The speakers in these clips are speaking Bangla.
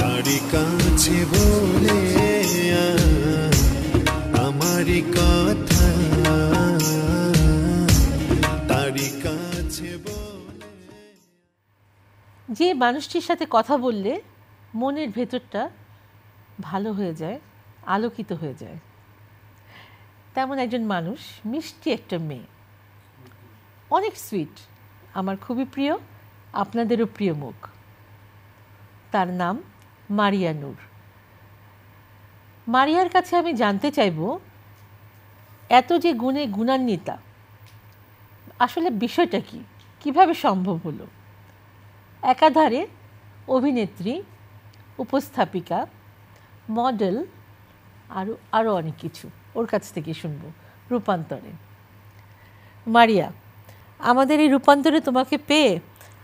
তারি কাছে বলে আমারি কথা তারি কাছে যে মানুষটির সাথে কথা বললে মনের ভেতরটা ভালো হয়ে যায় আলোকিত হয়ে যায় তেমন একজন মানুষ মিষ্টি একটা মেয়ে অনেক সুইট আমার খুবই প্রিয় আপনাদেরও প্রিয় মুখ তার নাম মারিয়া নূর মারিয়ার কাছে আমি জানতে চাইব এত যে গুণে গুণান্বিতা আসলে বিষয়টা কি কিভাবে সম্ভব হলো একাধারে অভিনেত্রী উপস্থাপিকা মডেল আরও আরও অনেক কিছু ওর কাছ থেকে শুনব রূপান্তরে মারিয়া আমাদের এই রূপান্তরে তোমাকে পেয়ে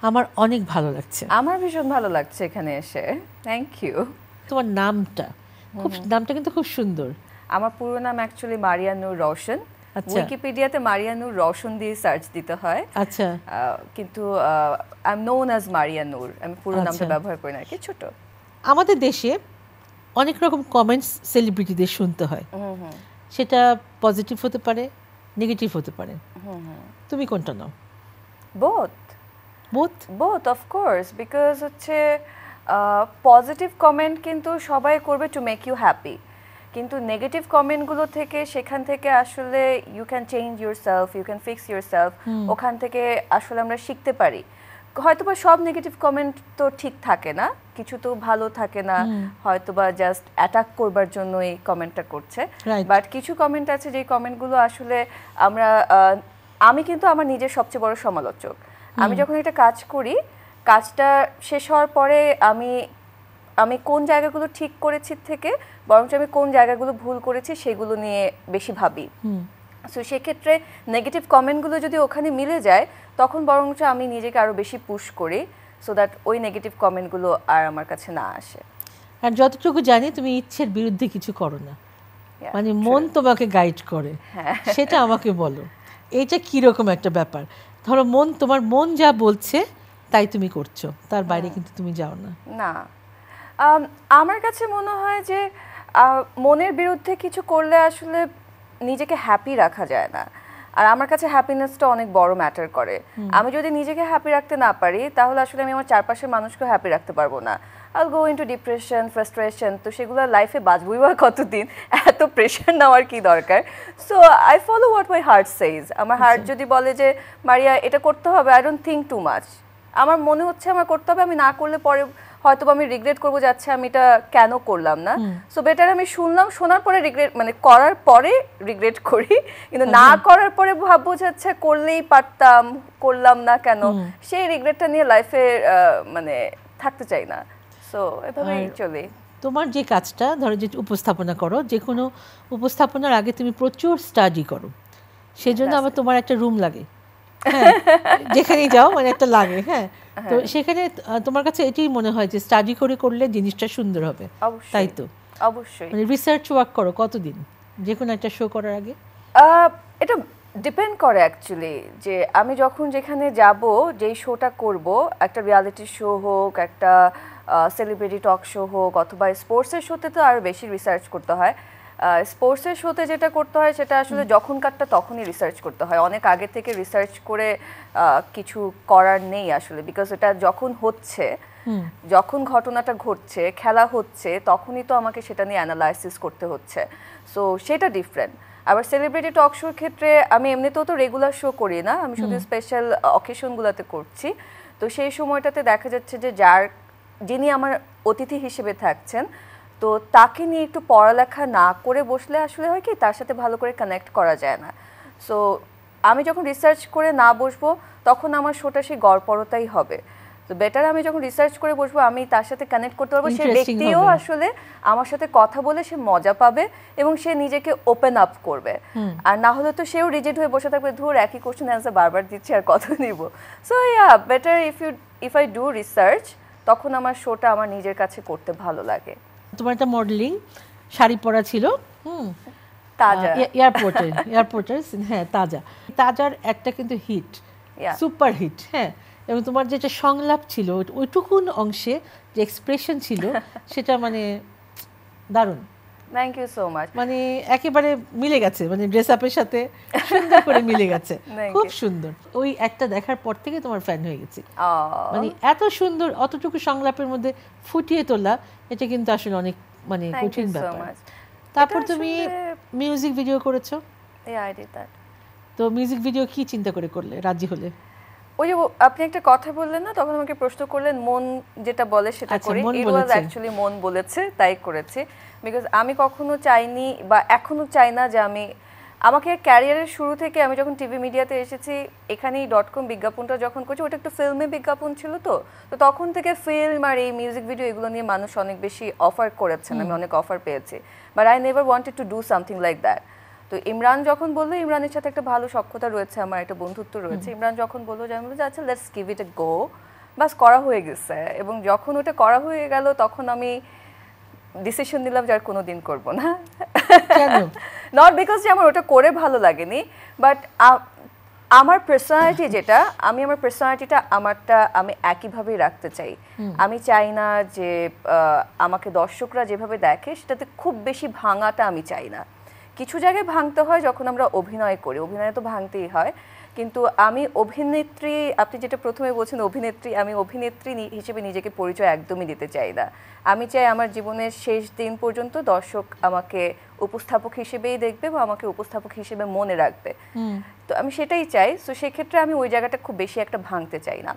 আমার অনেক ভালো লাগছে আমার ভীষণ ভালো লাগছে এখানে এসে থ্যাংক ইউ তোমার নামটা খুব নামটা কিন্তু খুব সুন্দর আমার পুরো নাম অ্যাকচুয়ালি মারিয়ানুর রোশন উইকিপিডিয়াতে আচ্ছা। মারিয়ানুর রোশন দিয়ে সার্চ দিতে হয় আচ্ছা কিন্তু I am known as Marianur আমি পুরো আচ্ছা। নামটা ব্যবহার করি না কি ছোট আমাদের দেশে অনেক রকম কমেন্টস সেলিব্রিটিদের শুনতে হয় সেটা পজিটিভ হতে পারে নেগেটিভ হতে পারে তুমি কোনটা নাও both both both of course because হচ্ছে পজিটিভ কমেন্ট কিন্তু সবাই করবে টু মেক ইউ হ্যাপি কিন্তু নেগেটিভ কমেন্টগুলো থেকে সেখান থেকে আসলে you can change yourself you can fix yourself ওখান থেকে আসলে আমরা শিখতে পারি হয়তোবা সব নেগেটিভ কমেন্ট তো ঠিক থাকে না কিছু তো ভালো থাকে না হয়তোবা জাস্ট অ্যাটাক করবার জন্য এই কমেন্টটা করছে বাট কিছু কমেন্ট আছে যে কমেন্টগুলো আসলে আমরা আমি কিন্তু আমার নিজের সবচেয়ে বড় সমালোচক আমি যখন একটা কাজ করি কাজটা শেষ হওয়ার পরে আমি আমি কোন জায়গাগুলো ঠিক করেছি থেকে বরঞ্চ আমি কোন জায়গাগুলো ভুল করেছি সেগুলো নিয়ে বেশি ভাবি সো সেক্ষেত্রে নেগেটিভ কমেন্টগুলো যদি ওখানে মিলে যায় তখন বরঞ্চ আমি নিজেকে আরও বেশি পুশ করি সো দ্যাট ওই নেগেটিভ কমেন্টগুলো আর আমার কাছে না আসে আর যতটুকু জানি তুমি ইচ্ছের বিরুদ্ধে কিছু করো না মানে মন তোমাকে গাইড করে হ্যাঁ। সেটা আমাকে বলো এইটা কীরকম একটা ব্যাপার ধরো মন তোমার মন যা বলছে তাই তুমি করছো তার বাইরে কিন্তু তুমি যাও না না আমার কাছে মনে হয় যে মনের বিরুদ্ধে কিছু করলে আসলে নিজেকে হ্যাপি রাখা যায় না আর আমার কাছে হ্যাপিনেসটা অনেক বড় ম্যাটার করে আমি যদি নিজেকে হ্যাপি রাখতে না পারি তাহলে আসলে আমি আমার চারপাশের মানুষকে হ্যাপি রাখতে পারবো না all go into depression frustration তো সেগুলো লাইফে বাঁচবই বা কতদিন এত প্রেশার নেওয়ার কি দরকার so I follow what my heart says আমার হার্ট আচ্ছা। যদি বলে যে মারিয়া এটা করতে হবে I don't think too much আমার মনে হচ্ছে আমার করতে হবে আমি না করলে পরে হয়তো আমি রিগ্রেট করবো যাচ্ছে আমি এটা কেন করলাম না সো বেটার আমি শুনলাম শোনার পরে রিগ্রেট মানে করার পরে রিগ্রেট করি কিন্তু না করার পরে ভাববো যাচ্ছে করলেই পারতাম করলাম না কেন সেই রিগ্রেটটা নিয়ে লাইফে মানে থাকতে চাই না সো এভাবেই চলে তোমার যে কাজটা ধরো যে উপস্থাপনা করো যে কোনো উপস্থাপনার আগে তুমি প্রচুর স্টাডি করো সেজন্য আবার তোমার একটা রুম লাগে হ্যাঁ, যেখানেই যাও মানে একটা লাগে হ্যাঁ হ্যাঁ। তো সেখানে তোমার কাছে এটাই মনে হয় যে স্টাডি করে করলে জিনিসটা সুন্দর হবে তাই তো অবশ্যই মানে রিসার্চ ওয়ার্ক করো কতদিন যে কোনো একটা শো করার আগে এটা ডিপেন্ড করে অ্যাকচুয়ালি যে আমি যখন যেখানে যাব যেই শোটা করব একটা রিয়ালিটি শো হোক একটা সেলিব্রিটি টক শো হোক অথবা স্পোর্টসের শোতে তো আরও বেশি রিসার্চ করতে হয় স্পোর্টসের শোতে যেটা করতে হয় সেটা আসলে যখন কারটা তখনই রিসার্চ করতে হয় অনেক আগে থেকে রিসার্চ করে কিছু করার নেই আসলে বিকজ এটা যখন হচ্ছে যখন ঘটনাটা ঘটছে খেলা হচ্ছে তখনই তো আমাকে সেটা নিয়ে অ্যানালাইসিস করতে হচ্ছে সো সেটা ডিফারেন্ট আবার সেলিব্রিটি টক শোর ক্ষেত্রে আমি এমনিতেও তো রেগুলার শো করি না আমি শুধু স্পেশাল অকেশনগুলোতে করছি তো সেই সময়টাতে দেখা যাচ্ছে যে যার যিনি আমার অতিথি হিসেবে থাকছেন তো তাকে নিয়ে একটু পড়ালেখা না করে বসলে আসলে হয় কি তার সাথে ভালো করে কানেক্ট করা যায় না সো আমি যখন রিসার্চ করে না বসবো তখন আমার শোটা সেই গড়পরতাই হবে তো বেটার আমি যখন রিসার্চ করে বসবো আমি তার সাথে কানেক্ট করতে পারবো সে ব্যক্তিও আসলে আমার সাথে কথা বলে সে মজা পাবে এবং সে নিজেকে ওপেন আপ করবে আর না হলে তো সেও রিজেক্ট হয়ে বসে থাকবে ধর একই কোশ্চেন অ্যান্সার বারবার দিচ্ছে আর কথা নিব so yeah better if you if I do research তখন আমার শোটা আমার নিজের কাছে করতে ভালো লাগে তোমার একটা মডেলিং শাড়ি পরা ছিল হুম তাজা এয়ারপোর্টে এয়ারপোর্টে হ্যাঁ তাজা তাজার একটা কিন্তু হিট সুপার হিট হ্যাঁ এবং তোমার যেটা সংলাপ ছিল ওইটুকুন অংশে যে এক্সপ্রেশন ছিল সেটা মানে দারুণ থ্যাংক ইউ সো মাচ মানে একেবারে মিলে গেছে মানে ড্রেস আপের সাথে সুন্দর করে মিলে গেছে খুব সুন্দর ওই একটা দেখার পর থেকে তোমার ফ্যান হয়ে গেছি মানে এত সুন্দর অতটুকু সংলাপের মধ্যে ফুটিয়ে তোলা এটা কিন্তু আসলে অনেক মানে কঠিন ব্যাপার তারপর তুমি মিউজিক ভিডিও করেছো তো মিউজিক ভিডিও কি চিন্তা করে করলে রাজি হলে ওই যে আপনি একটা কথা বললেন না তখন আমাকে প্রশ্ন করলেন মন যেটা বলে সেটা আচ্ছা, করি ইট ওয়াজ অ্যাকচুয়ালি মন বলেছে তাই করেছে বিকজ আমি কখনো চাইনি বা এখনও চাই না যে আমি আমাকে ক্যারিয়ারের শুরু থেকে আমি যখন টিভি মিডিয়াতে এসেছি এখানেই ডট কম বিজ্ঞাপনটা যখন করছি ওটা একটু ফিল্মে বিজ্ঞাপন ছিল তো তো তখন থেকে ফিল্ম আর এই মিউজিক ভিডিও এগুলো নিয়ে মানুষ অনেক বেশি অফার করেছেন আমি অনেক অফার পেয়েছি but I never wanted to do something like that তো ইমরান যখন বললো ইমরানের সাথে একটা ভালো সক্ষতা রয়েছে আমার একটা বন্ধুত্ব রয়েছে ইমরান যখন বললো যে আমি বলছি আচ্ছা লেটস গিভ ইট এ গো বাস করা হয়ে গেছে এবং যখন ওটা করা হয়ে গেল তখন আমি ডিসিশন নিলাম যে আর কোনো দিন করবো না নট বিকজ যে আমার ওটা করে ভালো লাগেনি বাট আমার পার্সোনালিটি যেটা আমি আমার পার্সোনালিটিটা আমারটা আমি একইভাবেই রাখতে চাই আমি চাই না যে আমাকে দর্শকরা যেভাবে দেখে সেটাতে খুব বেশি ভাঙাটা আমি চাই না কিছু জায়গায় ভাঙতে হয় যখন আমরা অভিনয় করি অভিনয় তো ভাঙতেই হয় কিন্তু আমি অভিনেত্রী আপনি যেটা প্রথমে বলছেন অভিনেত্রী আমি অভিনেত্রী হিসেবে নিজেকে পরিচয় একদমই দিতে চাই না আমি চাই আমার জীবনের শেষ দিন পর্যন্ত দর্শক আমাকে উপস্থাপক হিসেবেই দেখবে বা আমাকে উপস্থাপক হিসেবে মনে রাখবে তো আমি সেটাই চাই সো সেক্ষেত্রে আমি ওই জায়গাটা খুব বেশি একটা ভাঙতে চাই না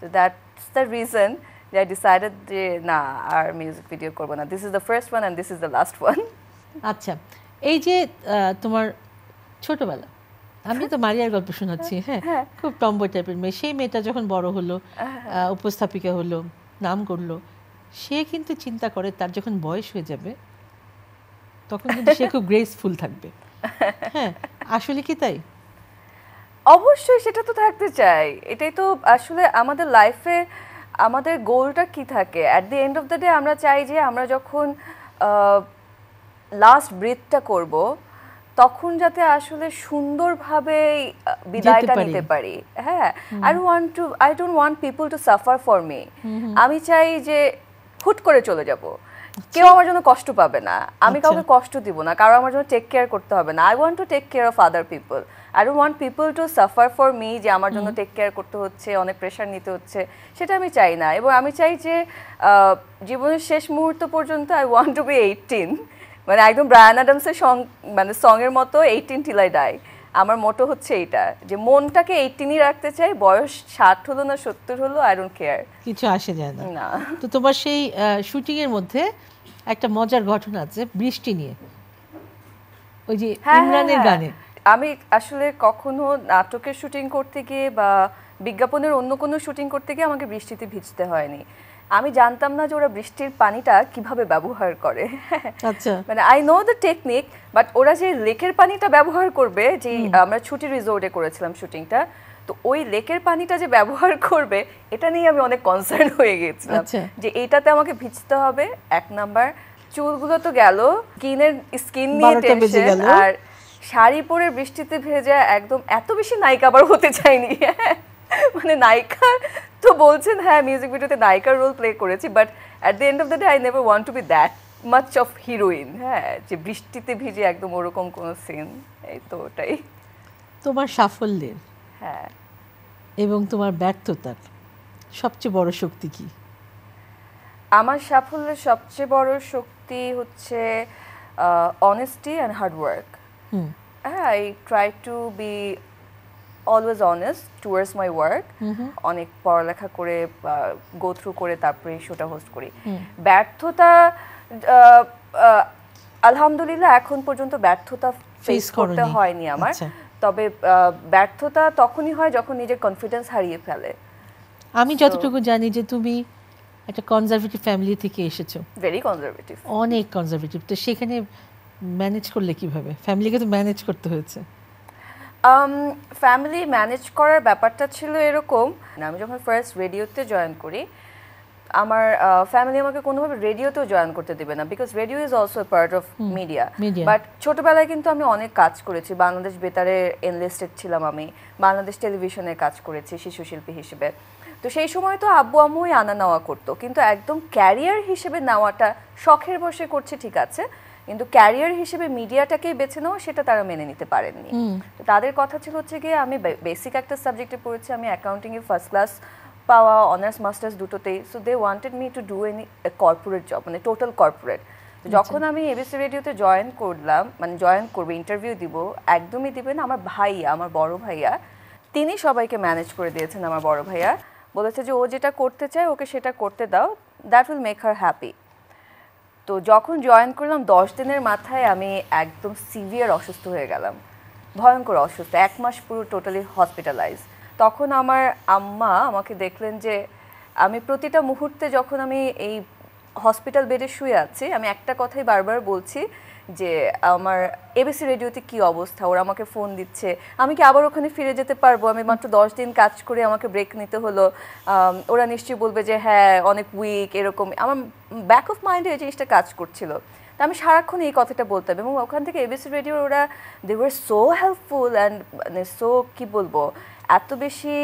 তো দ্যাটস দ্য রিজন যে আই ডিসাইডেড যে না আর মিউজিক ভিডিও করবো না this is the first one and this is the last one আচ্ছা এই যে তোমার ছোটবেলা আমি তো মারিয়ার গল্প শোনাচ্ছি হ্যাঁ, হ্যাঁ। খুব টম্ব টাইপের মেয়ে সেই মেয়েটা যখন বড় হলো উপস্থাপিকা হলো নাম করলো সে কিন্তু চিন্তা করে তার যখন বয়স হয়ে যাবে তখন কিন্তু সে খুব গ্রেসফুল থাকবে হ্যাঁ আসলে কি তাই অবশ্যই সেটা তো থাকতে চাই এটাই তো আসলে আমাদের লাইফে আমাদের গোলটা কি থাকে at the end of the day আমরা চাই যে আমরা যখন লাস্ট ব্রিথটা করবো তখন যাতে আসলে সুন্দরভাবে বিদায়টা নিতে পারি হ্যাঁ I want to I don't want people to suffer for me আমি চাই যে হুট করে চলে যাব আচ্ছা। কেউ আমার জন্য কষ্ট পাবে না আমি আচ্ছা। কাউকে কষ্ট দিব না কারো আমার জন্য টেক কেয়ার করতে হবে না I want to take care of other people I don't want people to suffer for me যে আমার জন্য টেক কেয়ার করতে হচ্ছে অনেক প্রেশার নিতে হচ্ছে সেটা আমি চাই না এবং আমি চাই যে জীবনের শেষ মুহূর্ত পর্যন্ত I want to be eighteen মানে একদম ব্রায়ান অ্যাডামসের সং মানে সঙের মতো এইটিন টিলাই ডাই আমার মোটো হচ্ছে এটা যে মনটাকে এইটিনই রাখতে চাই বয়স ষাট হলো না সত্তর হলো আই ডোন্ট কেয়ার কিছু আসে যায় না না তো তোমার সেই শুটিং এর মধ্যে একটা মজার ঘটনা আছে বৃষ্টি নিয়ে ওই যে হ্যাঁ, হ্যাঁ, ইমরানের হ্যাঁ। গানে আমি আসলে কখনো নাটকের শুটিং করতে গিয়ে বা বিজ্ঞাপনের অন্য কোনো শুটিং করতে গিয়ে আমাকে বৃষ্টিতে ভিজতে হয়নি আমি জানতাম না যে ওরা বৃষ্টির পানিটা কিভাবে ব্যবহার করে আচ্ছা মানে I know the technique but ওরা যে লেকের পানিটা ব্যবহার করবে যে আমরা ছুটি রিসোর্টে করেছিলাম শুটিংটা তো ওই লেকের পানিটা যে ব্যবহার করবে এটা নিয়ে আমি অনেক কনসার্ন হয়ে গেছিলাম আচ্ছা। যে এটাতে আমাকে ভিজতে হবে এক নাম্বার চুলগুলো তো গেল স্কিনের স্কিন নিয়ে টেনশন আর শাড়ি পরে বৃষ্টিতে ভেজা একদম এত বেশি নায়িকা আবার হতে চাইনি মানে নায়িকা তো বলছেন হ্যাঁ মিউজিক ভিডিওতে নায়িকার রোল প্লে করেছি but at the end of the day I never want to be that much of heroine হ্যাঁ যে বৃষ্টিতে ভিজে একদম ওরকম কোনো সিন এই তো ওটাই তোমার সাফল্যের হ্যাঁ এবং তোমার ব্যর্থতার সবচেয়ে বড় শক্তি কি আমার সাফল্যের সবচেয়ে বড় শক্তি হচ্ছে অনেস্টি অ্যান্ড হার্ডওয়ার্ক হ্যাঁ I try to be always honest towards my work অনেক পড়ালেখা করে গো থ্রু করে তারপরে শোটা হোস্ট করি ব্যর্থতা আলহামদুলিল্লাহ এখন পর্যন্ত ব্যর্থতা ফেস করতে হয়নি আমার আচ্ছা। তবে ব্যর্থতা তখনই হয় যখন নিজের কনফিডেন্স হারিয়ে ফেলে আমি যতটুকু জানি যে তুমি একটা কনজারভেটিভ ফ্যামিলি থেকে এসেছো ভেরি কনজারভেটিভ অনেক কনজারভেটিভ তো সেখানে ম্যানেজ করলে কিভাবে ফ্যামিলিকে তো ম্যানেজ করতে হয়েছে ফ্যামিলি um, ম্যানেজ করার ব্যাপারটা ছিল এরকম আমি যখন ফার্স্ট রেডিওতে জয়েন করি আমার ফ্যামিলি uh, আমাকে কোনোভাবে রেডিওতেও জয়েন করতে দেবে না because radio is also part of media but ছোটবেলায় কিন্তু আমি অনেক কাজ করেছি বাংলাদেশ বেতারে এনলিস্টেড ছিলাম আমি বাংলাদেশ টেলিভিশনে কাজ করেছি শিশু শিল্পী হিসেবে তো সেই সময় তো আব্বু আম্মুই আনা নেওয়া করতো কিন্তু একদম ক্যারিয়ার হিসেবে নেওয়াটা শখের বসে করছে ঠিক আছে কিন্তু ক্যারিয়ার হিসেবে মিডিয়াটাকেই বেছে নেওয়া সেটা তারা মেনে নিতে পারেননি তো তাদের কথা ছিল হচ্ছে গিয়ে আমি বেসিক একটা সাবজেক্টে পড়েছি আমি অ্যাকাউন্টিংয়ে ফার্স্ট ক্লাস পাওয়া অনার্স মাস্টার্স দুটোতেই so they wanted me to do any corporate job মানে টোটাল আচ্ছা। কর্পোরেট যখন আমি এবিসি রেডিওতে জয়েন করলাম মানে জয়েন করবো ইন্টারভিউ দিব একদমই দিবেন আমার ভাইয়া আমার বড় ভাইয়া তিনি সবাইকে ম্যানেজ করে দিয়েছেন আমার বড় ভাইয়া বলেছে যে ও যেটা করতে চায় ওকে সেটা করতে দাও that will make her happy তো যখন জয়েন করলাম দশ দিনের মাথায় আমি একদম সিভিয়ার অসুস্থ হয়ে গেলাম ভয়ঙ্কর অসুস্থ এক মাস পুরো টোটালি হসপিটালাইজ তখন আমার আম্মা আমাকে দেখলেন যে আমি প্রতিটা মুহূর্তে যখন আমি এই হসপিটাল বেডে শুয়ে আছি আমি একটা কথাই বারবার বলছি যে আমার এবিসি রেডিওতে কি অবস্থা ওরা আমাকে ফোন দিচ্ছে আমি কি আবার ওখানে ফিরে যেতে পারবো আমি মাত্র দশ দিন কাজ করে আমাকে ব্রেক নিতে হলো ওরা নিশ্চয়ই বলবে যে হ্যাঁ অনেক উইক এরকম আমার ব্যাক অফ মাইন্ডে এই জিনিসটা কাজ করছিল তা আমি সারাক্ষণ এই কথাটা বলতাম এবং ওখান থেকে এবিসি রেডিওর ওরা they were so helpful and মানে সো কী বলবো এত বেশি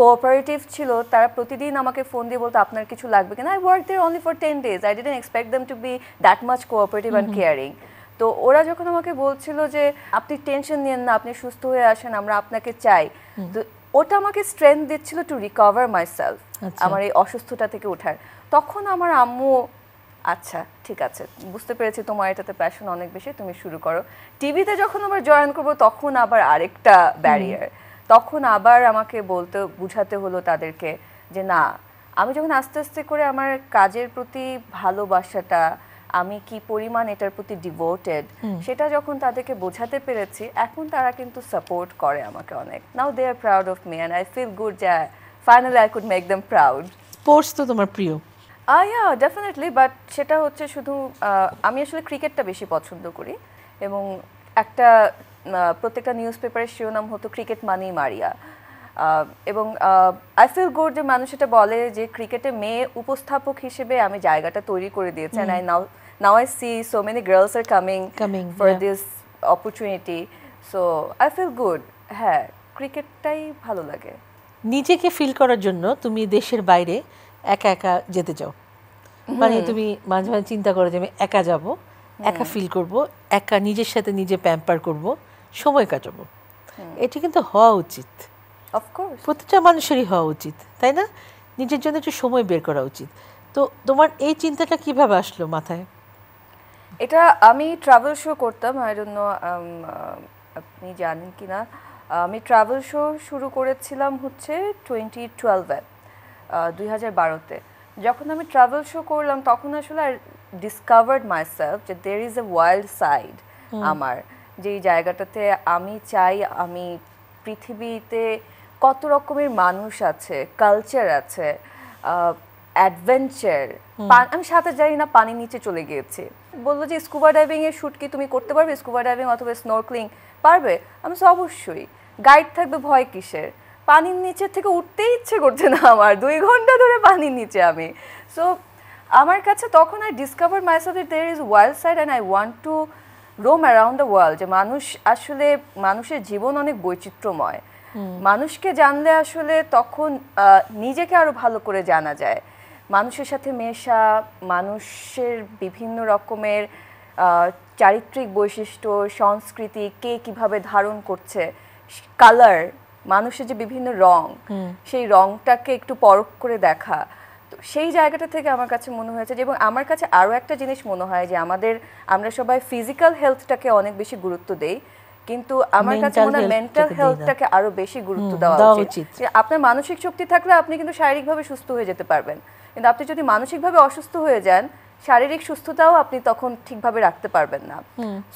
কোঅপারেটিভ ছিল তারা প্রতিদিন আমাকে ফোন দিয়ে বলতো আপনার কিছু লাগবে কিনা I work there only for ten days I didn't expect them to be that much cooperative and caring তো ওরা যখন আমাকে বলছিল যে আপনি টেনশন নিয়েন না আপনি সুস্থ হয়ে আসেন আমরা আপনাকে চাই তো ওটা আমাকে স্ট্রেংথ দিচ্ছিল টু রিকভার মাই সেলফ আমার এই অসুস্থতা থেকে ওঠার তখন আমার আম্মু আচ্ছা ঠিক আছে বুঝতে পেরেছি তোমার এটাতে প্যাশন অনেক বেশি তুমি শুরু করো টিভিতে যখন আবার জয়েন করবো তখন আবার আরেকটা ব্যারিয়ার তখন আবার আমাকে বলতে বুঝাতে হলো তাদেরকে যে না আমি যখন আস্তে আস্তে করে আমার কাজের প্রতি ভালোবাসাটা আমি কি পরিমাণ এটার প্রতি ডিভোটেড সেটা যখন তাদেরকে বোঝাতে পেরেছি এখন তারা কিন্তু সাপোর্ট করে আমাকে অনেক now they are proud of me and I feel good যে finally I could make them proud sports তো তোমার প্রিয় আয়া ডেফিনেটলি বাট সেটা হচ্ছে শুধু আমি আসলে ক্রিকেটটা বেশি পছন্দ করি এবং একটা প্রত্যেকটা নিউজ পেপারের শিরোনাম হতো ক্রিকেট মানি মারিয়া এবং আই ফিল গুড যে মানুষ এটা বলে যে ক্রিকেটে মেয়ে উপস্থাপক হিসেবে আমি জায়গাটা তৈরি করে দিয়েছি I now now I see so many girls are coming for this opportunity so I feel good হ্যাঁ ক্রিকেটটাই ভালো লাগে নিজেকে ফিল করার জন্য তুমি দেশের বাইরে একা একা যেতে চাও মানে তুমি মাঝে মাঝে চিন্তা করো যে আমি একা যাব একা ফিল করব একা নিজের সাথে নিজে প্যাম্পার করব সময় কাটাবো এটি কিন্তু হওয়া উচিত প্রতিটা মানুষেরই হওয়া উচিত তাই না নিজের জন্য একটু সময় বের করা উচিত তো তোমার এই চিন্তাটা কিভাবে আসলো মাথায় এটা আমি ট্রাভেল শো করতাম আই ডোন্ট নো আপনি জানেন কি না আমি ট্রাভেল শো শুরু করেছিলাম হচ্ছে টোয়েন্টি টুয়েলভে দুই হাজার বারোতে যখন আমি ট্রাভেল শো করলাম তখন আসলে আই ডিসকভার্ড মাই সেলফ যে there is a wild side আমার যেই জায়গাটাতে আমি চাই আমি পৃথিবীতে কত রকমের মানুষ আছে কালচার আছে অ্যাডভেঞ্চার আমি সাথে যাই না পানি নিচে চলে গিয়েছি বললো যে স্কুবা ডাইভিং এর শ্যুট কি তুমি করতে পারবে স্কুবা ডাইভিং অথবা স্নোর্কলিং পারবে আমি অবশ্যই গাইড থাকবে ভয় কিসের পানির নিচে থেকে উঠতেই ইচ্ছে করছে না আমার দুই ঘন্টা ধরে পানির নিচে আমি সো আমার কাছে তখন I discover myself there is wild side and I want to roam around the world যে মানুষ আসলে মানুষের জীবন অনেক বৈচিত্র্যময় মানুষকে জানলে আসলে তখন নিজেকে আরো ভালো করে জানা যায় মানুষের সাথে মেশা মানুষের বিভিন্ন রকমের চারিত্রিক বৈশিষ্ট্য সংস্কৃতি কে কিভাবে ধারণ করছে কালার মানুষের যে বিভিন্ন রং সেই রংটাকে একটু পরখ করে দেখা তো সেই জায়গাটা থেকে আমার কাছে মনে হয়েছে যে এবং আমার কাছে আরও একটা জিনিস মনে হয় যে আমাদের আমরা সবাই ফিজিক্যাল হেলথটাকে অনেক বেশি গুরুত্ব দেই কিন্তু আমার কাছে মনে হয় মেন্টাল হেলথটাকে আরও বেশি গুরুত্ব দেওয়া উচিত যে আপনার মানসিক শক্তি থাকলে আপনি কিন্তু শারীরিকভাবে সুস্থ হয়ে যেতে পারবেন কিন্তু আপনি যদি মানসিকভাবে অসুস্থ হয়ে যান শারীরিক সুস্থতাও আপনি তখন ঠিকভাবে রাখতে পারবেন না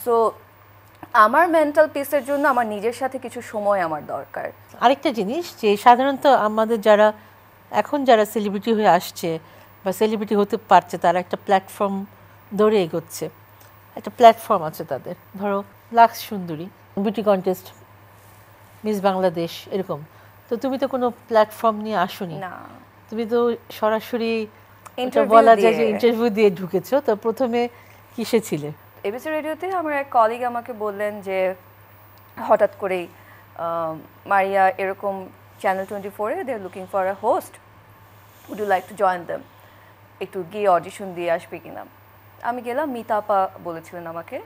সো আমার মেন্টাল পিসের জন্য আমার নিজের সাথে কিছু সময় আমার দরকার আরেকটা জিনিস যে সাধারণত আমাদের যারা এখন যারা সেলিব্রিটি হয়ে আসছে বা সেলিব্রিটি হতে পারছে তারা একটা প্ল্যাটফর্ম ধরে এগোচ্ছে একটা প্ল্যাটফর্ম আছে তাদের ধরো লাক্স সুন্দরী বিউটি কন্টেস্ট মিস বাংলাদেশ এরকম তো তুমি তো কোনো প্ল্যাটফর্ম নিয়ে আসোনি তুমি তো সরাসরি বলা যায় যে ইন্টারভিউ দিয়ে ঢুকেছো তো প্রথমে কিসে ছিলে এবিসি রেডিওতে আমার এক কলিগ আমাকে বললেন যে হঠাৎ করেই মারিয়া এরকম চ্যানেল টোয়েন্টি ফোরে they are looking for a host would you like to join them একটু গিয়ে অডিশন দিয়ে আসবে কিনা আমি গেলাম মিতাপা বলেছিলেন আমাকে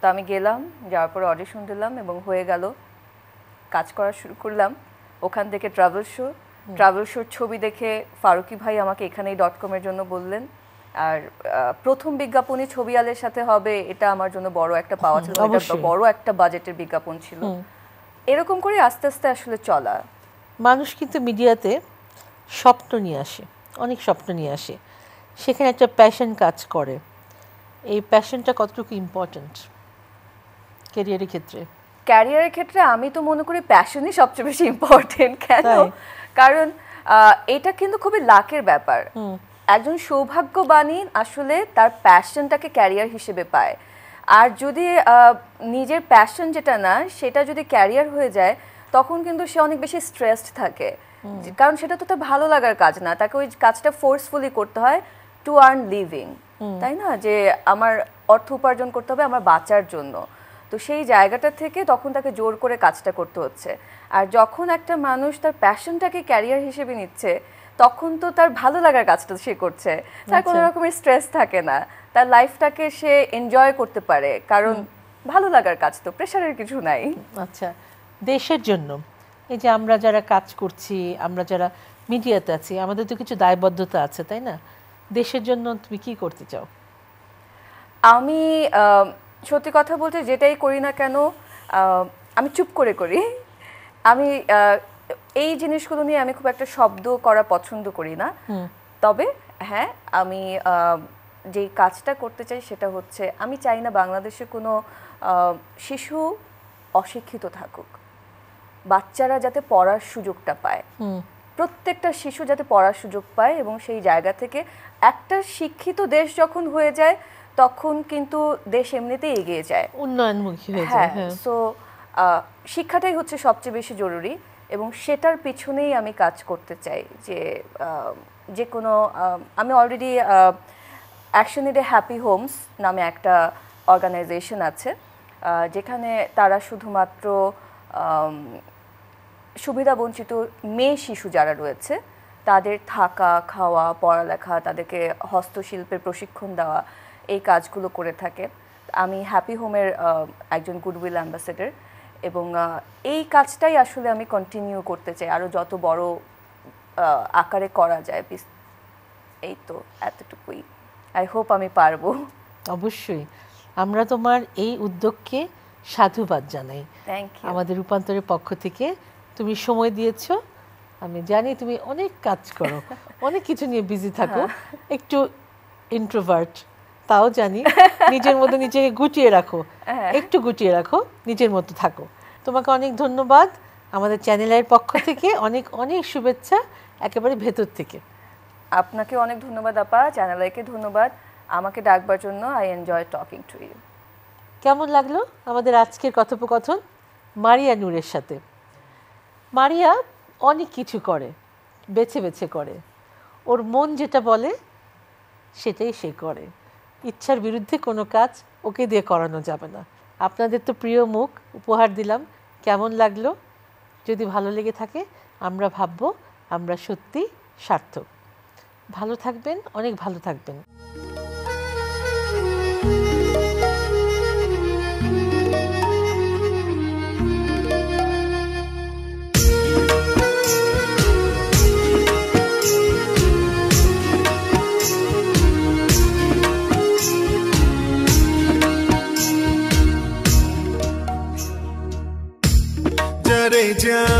তো আমি গেলাম যাওয়ার পরে অডিশন দিলাম এবং হয়ে গেল কাজ করা শুরু করলাম ওখান থেকে ট্রাভেল শো ট্রাভেল শোর ছবি দেখে ফারুকি ভাই আমাকে এখানেই ডট কমের জন্য বললেন আর প্রথম বিজ্ঞাপনে ছবি আলের সাথে হবে এটা আমার জন্য বড় একটা পাওয়া ছিল বড় একটা বাজেটের বিজ্ঞাপন ছিল এরকম করে আস্তে আস্তে আসলে চলা মানুষ কিন্তু মিডিয়াতে স্বপ্ন নিয়ে আসে অনেক স্বপ্ন নিয়ে আসে সেখানে একটা প্যাশন কাজ করে এই প্যাশনটা কতটুকু ইম্পর্ট্যান্ট ক্যারিয়ারের ক্ষেত্রে ক্যারিয়ারের ক্ষেত্রে আমি তো মনে করি প্যাশনই সবচেয়ে বেশি ইম্পর্টেন্ট কেন কারণ এটা কিন্তু খুবই লাকের ব্যাপার একজন সৌভাগ্যবাণী আসলে তার প্যাশনটাকে ক্যারিয়ার হিসেবে পায় আর যদি নিজের প্যাশন যেটা না সেটা যদি ক্যারিয়ার হয়ে যায় তখন কিন্তু সে অনেক বেশি স্ট্রেসড থাকে কারণ সেটা তো তার ভালো লাগার কাজ না তাকে ওই কাজটা ফোর্সফুলি করতে হয় টু আর্ন লিভিং তাই না যে আমার অর্থ উপার্জন করতে হবে আমার বাঁচার জন্য তো সেই জায়গাটা থেকে তখন তাকে জোর করে কাজটা করতে হচ্ছে আর যখন একটা মানুষ তার প্যাশনটাকে ক্যারিয়ার হিসেবে নিচ্ছে তখন তো তার ভালো লাগার কাজটা সে করছে তার কোনো আচ্ছা। রকমের স্ট্রেস থাকে না তার লাইফটাকে সে এনজয় করতে পারে কারণ ভালো লাগার কাজ তো প্রেশারের কিছু নাই আচ্ছা দেশের জন্য এই যে আমরা যারা কাজ করছি আমরা যারা মিডিয়াতে আছি আমাদের তো কিছু দায়বদ্ধতা আছে তাই না দেশের জন্য তুমি কি করতে চাও আমি সত্যি কথা বলতে যেটাই করি না কেন আমি চুপ করে করি আমি এই জিনিসগুলো নিয়ে আমি খুব একটা শব্দ করা পছন্দ করি না তবে হ্যাঁ আমি যে কাজটা করতে চাই সেটা হচ্ছে আমি চাই না বাংলাদেশে কোনো শিশু অশিক্ষিত থাকুক বাচ্চারা যাতে পড়ার সুযোগটা পায় প্রত্যেকটা শিশু যাতে পড়ার সুযোগ পায় এবং সেই জায়গা থেকে একটা শিক্ষিত দেশ যখন হয়ে যায় তখন কিন্তু দেশ এমনিতেই এগিয়ে যায় উন্নয়নমুখী হয়ে যায় হ্যাঁ সো হ্যাঁ। শিক্ষাটাই হচ্ছে সবচেয়ে বেশি জরুরি এবং সেটার পিছনেই আমি কাজ করতে চাই যে যে কোনো আমি অলরেডি অ্যাকশন ইডে হ্যাপি হোমস নামে একটা অর্গানাইজেশন আছে যেখানে তারা শুধুমাত্র সুবিধাবঞ্চিত মেয়ে শিশু যারা রয়েছে তাদের থাকা খাওয়া পড়ালেখা তাদেরকে হস্তশিল্পের প্রশিক্ষণ দেওয়া এই কাজগুলো করে থাকে আমি হ্যাপি হোমের একজন গুডউইল অ্যাম্বাসেডর এবং এই কাজটাই আসলে আমি কন্টিনিউ করতে চাই আরও যত বড় আকারে করা যায় এই তো এতটুকুই আই হোপ আমি পারবো অবশ্যই আমরা তোমার এই উদ্যোগকে সাধুবাদ জানাই আমাদের রূপান্তরের পক্ষ থেকে তুমি সময় দিয়েছো আমি জানি তুমি অনেক কাজ করো অনেক কিছু নিয়ে বিজি থাকো হ্যাঁ। একটু ইন্ট্রোভার্ট তাও জানি নিজের মধ্যে নিজেকে গুটিয়ে রাখো হ্যাঁ। একটু গুটিয়ে রাখো নিজের মতো থাকো তোমাকে অনেক ধন্যবাদ আমাদের চ্যানেলের পক্ষ থেকে অনেক অনেক শুভেচ্ছা একেবারে ভেতর থেকে আপনাকে অনেক ধন্যবাদ আপা চ্যানেলাইকে ধন্যবাদ আমাকে ডাকবার জন্য I enjoy talking to you কেমন লাগলো আমাদের আজকের কথোপকথন মারিয়া নূরের সাথে মারিয়া অনেক কিছু করে বেছে বেছে করে ওর মন যেটা বলে সেটাই সে করে ইচ্ছার বিরুদ্ধে কোনো কাজ ওকে দিয়ে করানো যাবে না আপনাদের তো প্রিয় মুখ উপহার দিলাম কেমন লাগলো যদি ভালো লেগে থাকে আমরা ভাবব আমরা সত্যি সার্থক ভালো থাকবেন অনেক ভালো থাকবেন जा